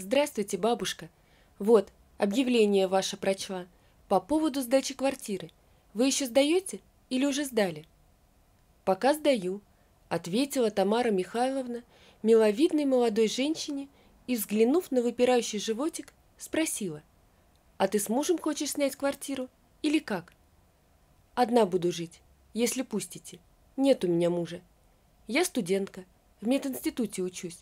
«Здравствуйте, бабушка. Вот, объявление ваше прочла. По поводу сдачи квартиры. Вы еще сдаете или уже сдали?» «Пока сдаю», – ответила Тамара Михайловна миловидной молодой женщине и, взглянув на выпирающий животик, спросила. «А ты с мужем хочешь снять квартиру или как?» «Одна буду жить, если пустите. Нет у меня мужа. Я студентка, в мединституте учусь.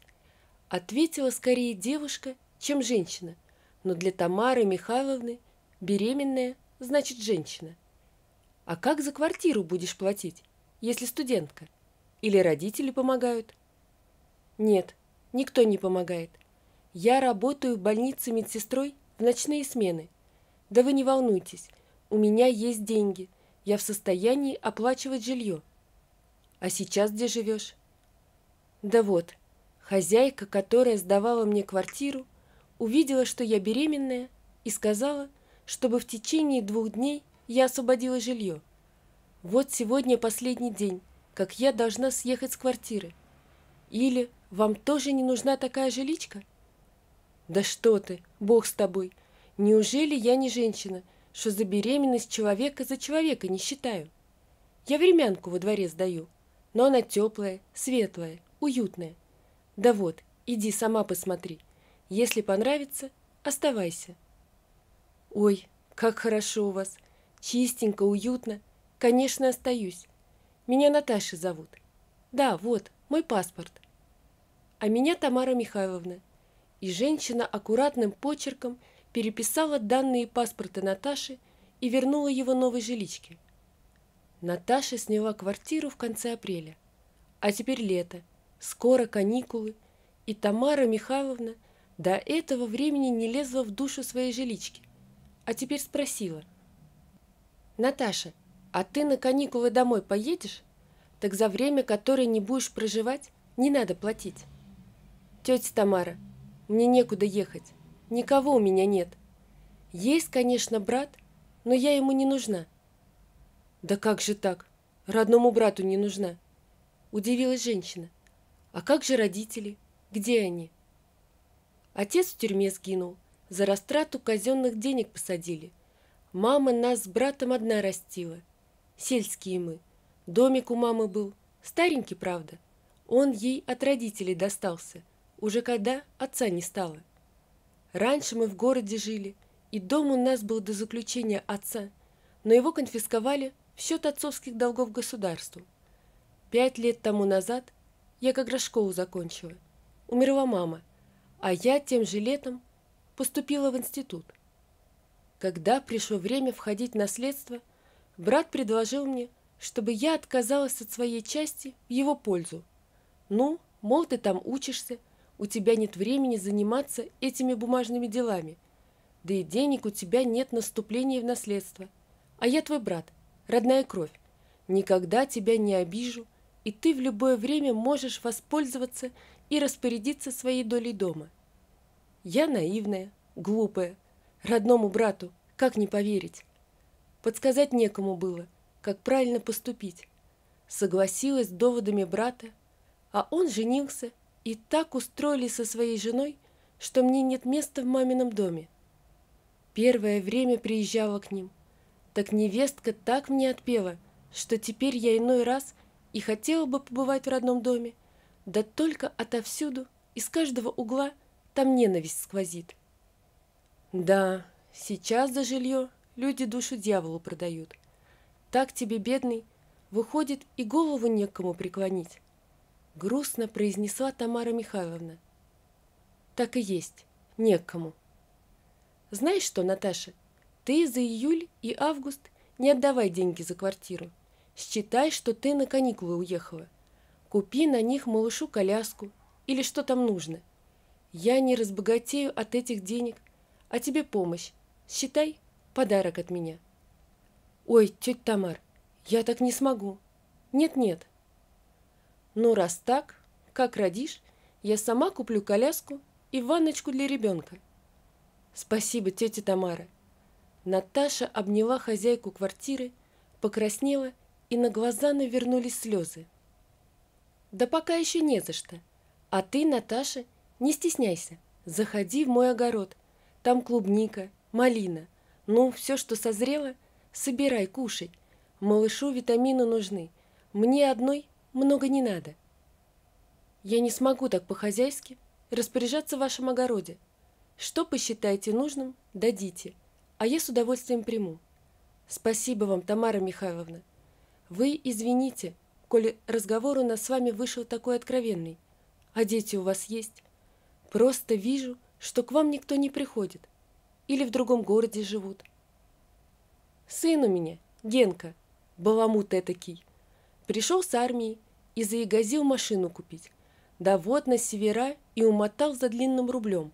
Ответила скорее девушка, чем женщина, но для Тамары Михайловны беременная значит женщина. А как за квартиру будешь платить, если студентка? Или родители помогают? Нет, никто не помогает. Я работаю в больнице медсестрой в ночные смены. Да вы не волнуйтесь, у меня есть деньги. Я в состоянии оплачивать жилье. А сейчас где живешь? Да вот, Хозяйка, которая сдавала мне квартиру, увидела, что я беременная, и сказала, чтобы в течение двух дней я освободила жилье. Вот сегодня последний день, как я должна съехать с квартиры. Или вам тоже не нужна такая жиличка? Да что ты, бог с тобой. Неужели я не женщина, что за беременность человека за человека не считаю? Я времянку во дворе сдаю, но она теплая, светлая, уютная. Да вот, иди сама посмотри. Если понравится, оставайся. Ой, как хорошо у вас. Чистенько, уютно. Конечно, остаюсь. Меня Наташа зовут. Да, вот, мой паспорт. А меня Тамара Михайловна. И женщина аккуратным почерком переписала данные паспорта Наташи и вернула его новой жиличке. Наташа сняла квартиру в конце апреля. А теперь лето – Скоро каникулы, и Тамара Михайловна до этого времени не лезла в душу своей жилички, а теперь спросила. «Наташа, а ты на каникулы домой поедешь? Так за время, которое не будешь проживать, не надо платить». «Тетя Тамара, мне некуда ехать, никого у меня нет. Есть, конечно, брат, но я ему не нужна». «Да как же так? Родному брату не нужна?» – удивилась женщина. А как же родители? Где они? Отец в тюрьме сгинул. За растрату казенных денег посадили. Мама нас с братом одна растила. Сельские мы. Домик у мамы был. Старенький, правда. Он ей от родителей достался. Уже когда отца не стало. Раньше мы в городе жили. И дом у нас был до заключения отца. Но его конфисковали в счет отцовских долгов государству. Пять лет тому назад я как раз школу закончила. Умерла мама, а я тем же летом поступила в институт. Когда пришло время входить в наследство, брат предложил мне, чтобы я отказалась от своей части в его пользу. Ну, мол, ты там учишься, у тебя нет времени заниматься этими бумажными делами. Да и денег у тебя нет наступления в наследство. А я твой брат, родная кровь. Никогда тебя не обижу, и ты в любое время можешь воспользоваться и распорядиться своей долей дома. Я наивная, глупая, родному брату, как не поверить? Подсказать некому было, как правильно поступить. Согласилась с доводами брата, а он женился и так устроили со своей женой, что мне нет места в мамином доме. Первое время приезжала к ним. Так невестка так мне отпела, что теперь я иной раз – и хотела бы побывать в родном доме, да только отовсюду, из каждого угла, там ненависть сквозит. Да, сейчас за жилье люди душу дьяволу продают. Так тебе, бедный, выходит и голову некому преклонить. Грустно произнесла Тамара Михайловна. Так и есть, некому. Знаешь что, Наташа, ты за июль и август не отдавай деньги за квартиру. Считай, что ты на каникулы уехала. Купи на них малышу коляску или что там нужно. Я не разбогатею от этих денег, а тебе помощь. Считай, подарок от меня. Ой, тетя Тамар, я так не смогу. Нет-нет. Ну, раз так, как родишь, я сама куплю коляску и ванночку для ребенка. Спасибо, тетя Тамара. Наташа обняла хозяйку квартиры, покраснела и и на глаза навернулись слезы. «Да пока еще не за что. А ты, Наташа, не стесняйся. Заходи в мой огород. Там клубника, малина. Ну, все, что созрело, собирай, кушай. Малышу витамины нужны. Мне одной много не надо. Я не смогу так по-хозяйски распоряжаться в вашем огороде. Что посчитаете нужным, дадите, а я с удовольствием приму. Спасибо вам, Тамара Михайловна. Вы извините, коли разговор у нас с вами вышел такой откровенный. А дети у вас есть? Просто вижу, что к вам никто не приходит. Или в другом городе живут. Сын у меня, Генка, баламут этакий. Пришел с армии и заигазил машину купить. Да вот на севера и умотал за длинным рублем.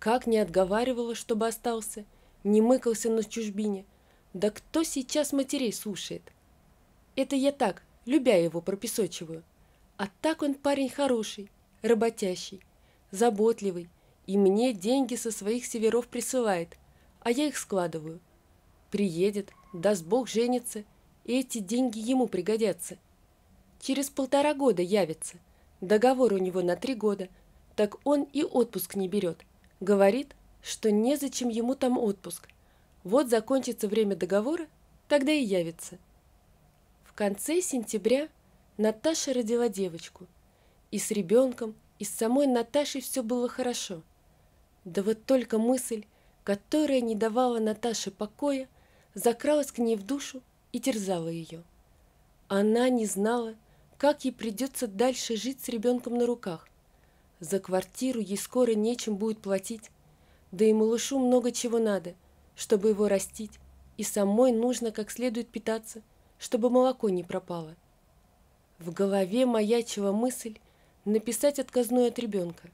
Как не отговаривала, чтобы остался, не мыкался на чужбине. Да кто сейчас матерей слушает?» Это я так, любя его, пропесочиваю. А так он парень хороший, работящий, заботливый, и мне деньги со своих северов присылает, а я их складываю. Приедет, даст Бог, женится, и эти деньги ему пригодятся. Через полтора года явится. Договор у него на три года, так он и отпуск не берет. Говорит, что незачем ему там отпуск. Вот закончится время договора, тогда и явится конце сентября Наташа родила девочку. И с ребенком, и с самой Наташей все было хорошо. Да вот только мысль, которая не давала Наташе покоя, закралась к ней в душу и терзала ее. Она не знала, как ей придется дальше жить с ребенком на руках. За квартиру ей скоро нечем будет платить, да и малышу много чего надо, чтобы его растить, и самой нужно как следует питаться – чтобы молоко не пропало. В голове маячила мысль написать отказную от ребенка.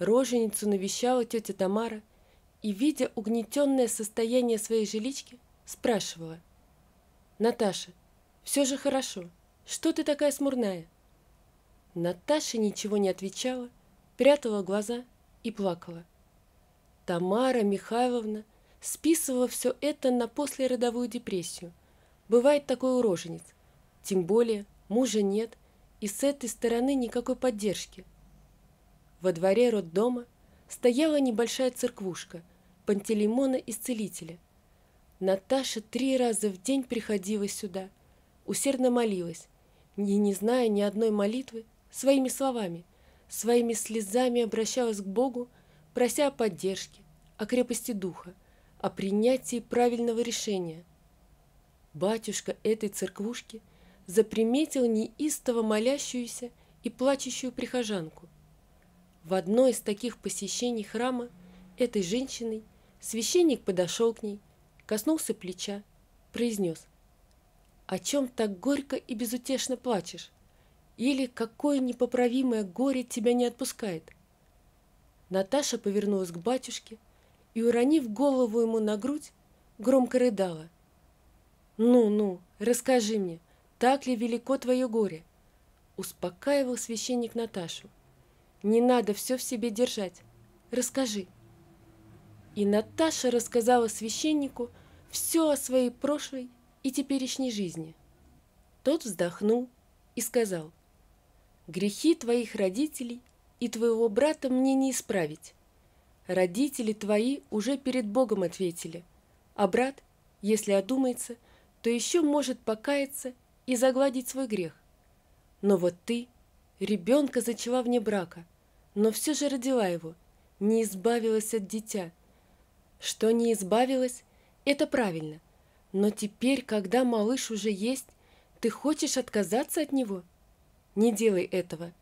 Роженицу навещала тетя Тамара и, видя угнетенное состояние своей жилички, спрашивала. «Наташа, все же хорошо. Что ты такая смурная?» Наташа ничего не отвечала, прятала глаза и плакала. Тамара Михайловна списывала все это на послеродовую депрессию – Бывает такой уроженец, Тем более, мужа нет, и с этой стороны никакой поддержки. Во дворе роддома стояла небольшая церквушка Пантелеймона Исцелителя. Наташа три раза в день приходила сюда, усердно молилась, и, не зная ни одной молитвы, своими словами, своими слезами обращалась к Богу, прося о поддержке, о крепости духа, о принятии правильного решения – Батюшка этой церквушки заприметил неистово молящуюся и плачущую прихожанку. В одно из таких посещений храма этой женщиной священник подошел к ней, коснулся плеча, произнес «О чем так горько и безутешно плачешь? Или какое непоправимое горе тебя не отпускает?» Наташа повернулась к батюшке и, уронив голову ему на грудь, громко рыдала – «Ну, ну, расскажи мне, так ли велико твое горе?» Успокаивал священник Наташу. «Не надо все в себе держать. Расскажи». И Наташа рассказала священнику все о своей прошлой и теперешней жизни. Тот вздохнул и сказал, «Грехи твоих родителей и твоего брата мне не исправить. Родители твои уже перед Богом ответили, а брат, если одумается – кто еще может покаяться и загладить свой грех. Но вот ты ребенка зачала вне брака, но все же родила его, не избавилась от дитя. Что не избавилась, это правильно. Но теперь, когда малыш уже есть, ты хочешь отказаться от него? Не делай этого.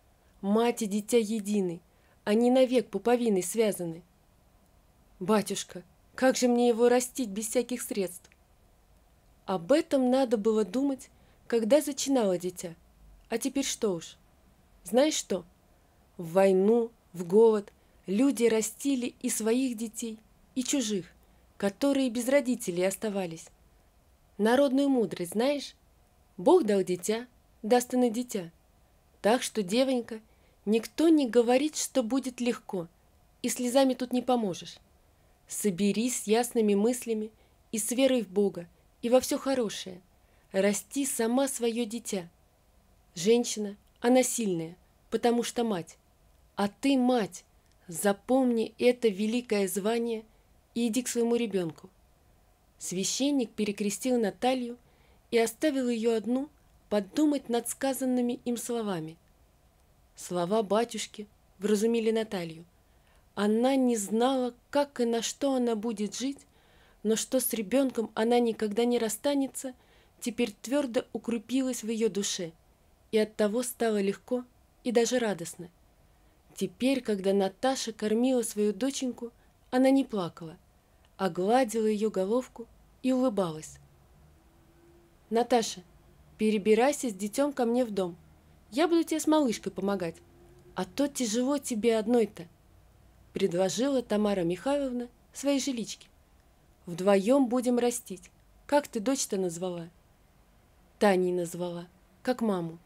Мать и дитя едины, они навек пуповиной связаны. Батюшка, как же мне его растить без всяких средств? Об этом надо было думать, когда зачинало дитя. А теперь что уж? Знаешь что? В войну, в голод люди растили и своих детей, и чужих, которые без родителей оставались. Народную мудрость знаешь? Бог дал дитя, даст и на дитя. Так что, девонька, никто не говорит, что будет легко, и слезами тут не поможешь. Соберись с ясными мыслями и с верой в Бога, и во все хорошее. Расти сама свое дитя. Женщина, она сильная, потому что мать. А ты мать. Запомни это великое звание и иди к своему ребенку. Священник перекрестил Наталью и оставил ее одну подумать над сказанными им словами. Слова батюшки вразумили Наталью. Она не знала, как и на что она будет жить, но что с ребенком она никогда не расстанется, теперь твердо укрепилась в ее душе, и от того стало легко и даже радостно. Теперь, когда Наташа кормила свою доченьку, она не плакала, а гладила ее головку и улыбалась. «Наташа, перебирайся с детем ко мне в дом. Я буду тебе с малышкой помогать, а то тяжело тебе одной-то», предложила Тамара Михайловна своей жиличке. Вдвоем будем растить. Как ты дочь-то назвала? Таней назвала, как маму.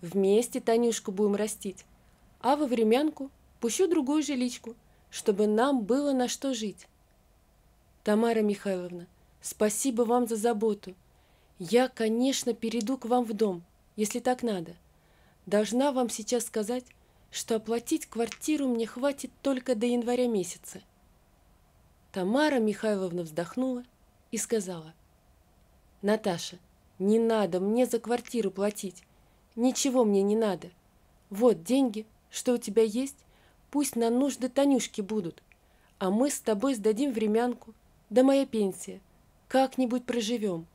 Вместе Танюшку будем растить, а во времянку пущу другую жиличку, чтобы нам было на что жить. Тамара Михайловна, спасибо вам за заботу. Я, конечно, перейду к вам в дом, если так надо. Должна вам сейчас сказать, что оплатить квартиру мне хватит только до января месяца. Тамара Михайловна вздохнула и сказала, «Наташа, не надо мне за квартиру платить. Ничего мне не надо. Вот деньги, что у тебя есть, пусть на нужды Танюшки будут. А мы с тобой сдадим времянку, да моя пенсия. Как-нибудь проживем».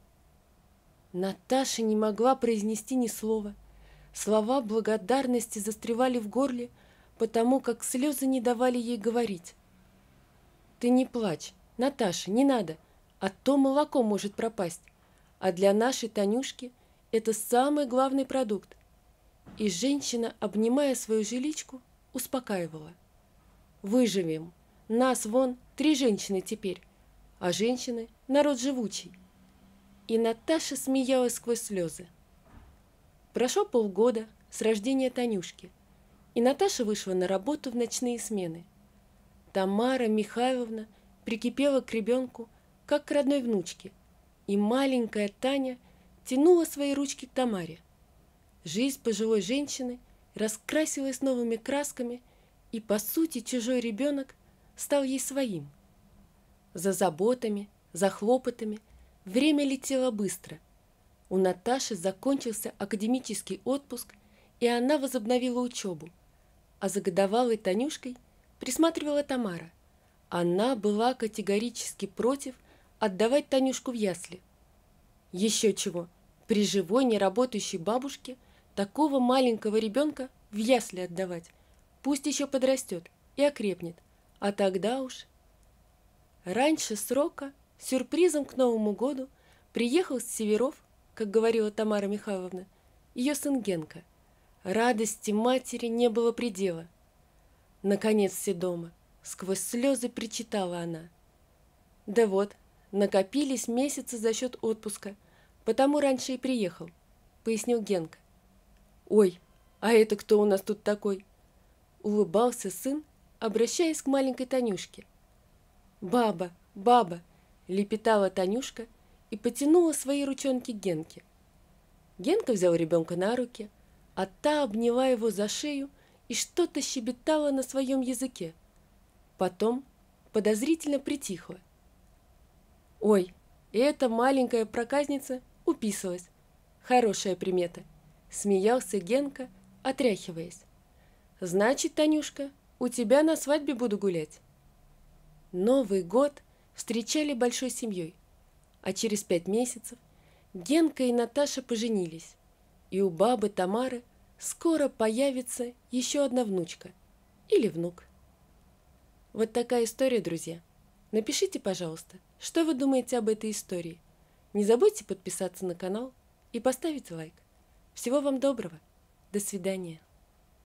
Наташа не могла произнести ни слова. Слова благодарности застревали в горле, потому как слезы не давали ей говорить. Ты не плачь. Наташа, не надо. А то молоко может пропасть. А для нашей Танюшки это самый главный продукт. И женщина, обнимая свою жиличку, успокаивала. Выживем. Нас вон три женщины теперь. А женщины – народ живучий. И Наташа смеялась сквозь слезы. Прошло полгода с рождения Танюшки, и Наташа вышла на работу в ночные смены – Тамара Михайловна прикипела к ребенку, как к родной внучке, и маленькая Таня тянула свои ручки к Тамаре. Жизнь пожилой женщины раскрасилась новыми красками, и, по сути, чужой ребенок стал ей своим. За заботами, за хлопотами время летело быстро. У Наташи закончился академический отпуск, и она возобновила учебу, а за годовалой Танюшкой – присматривала Тамара. Она была категорически против отдавать Танюшку в ясли. Еще чего, при живой, неработающей бабушке такого маленького ребенка в ясли отдавать. Пусть еще подрастет и окрепнет, а тогда уж... Раньше срока, сюрпризом к Новому году, приехал с северов, как говорила Тамара Михайловна, ее сын Генка. Радости матери не было предела – Наконец все дома. Сквозь слезы причитала она. Да вот, накопились месяцы за счет отпуска, потому раньше и приехал, пояснил Генка. Ой, а это кто у нас тут такой? Улыбался сын, обращаясь к маленькой Танюшке. Баба, баба, лепетала Танюшка и потянула свои ручонки к Генке. Генка взял ребенка на руки, а та, обняла его за шею, и что-то щебетала на своем языке. Потом подозрительно притихла. Ой, эта маленькая проказница уписалась. Хорошая примета. Смеялся Генка, отряхиваясь. Значит, Танюшка, у тебя на свадьбе буду гулять. Новый год встречали большой семьей, а через пять месяцев Генка и Наташа поженились, и у бабы Тамары скоро появится еще одна внучка или внук. Вот такая история, друзья. Напишите, пожалуйста, что вы думаете об этой истории. Не забудьте подписаться на канал и поставить лайк. Всего вам доброго. До свидания.